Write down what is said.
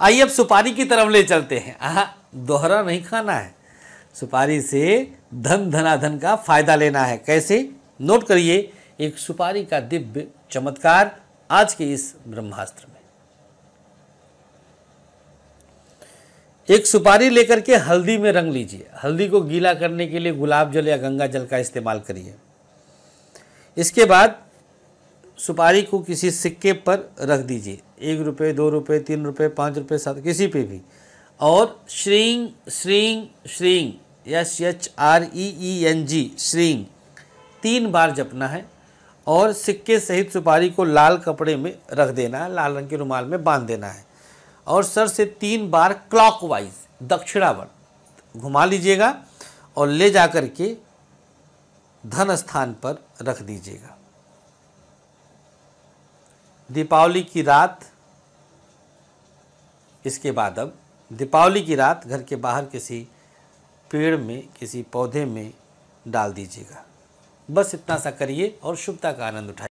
आइए अब सुपारी की तरफ ले चलते हैं आह दोहरा नहीं खाना है सुपारी से धन धनाधन का फायदा लेना है कैसे नोट करिए एक सुपारी का दिव्य चमत्कार आज के इस ब्रह्मास्त्र में एक सुपारी लेकर के हल्दी में रंग लीजिए हल्दी को गीला करने के लिए गुलाब जल या गंगा जल का इस्तेमाल करिए इसके बाद सुपारी को किसी सिक्के पर रख दीजिए एक रुपये दो रुपये तीन रुपये पाँच रुपये सात किसी पे भी और श्रींग श्रींग श्रींग S H R E E N G श्रींग तीन बार जपना है और सिक्के सहित सुपारी को लाल कपड़े में रख देना है लाल रंग के रुमाल में बांध देना है और सर से तीन बार क्लॉकवाइज दक्षिणावर घुमा लीजिएगा और ले जा कर के धन स्थान पर रख दीजिएगा दीपावली की रात इसके बाद अब दीपावली की रात घर के बाहर किसी पेड़ में किसी पौधे में डाल दीजिएगा बस इतना सा करिए और शुभता का आनंद उठाइए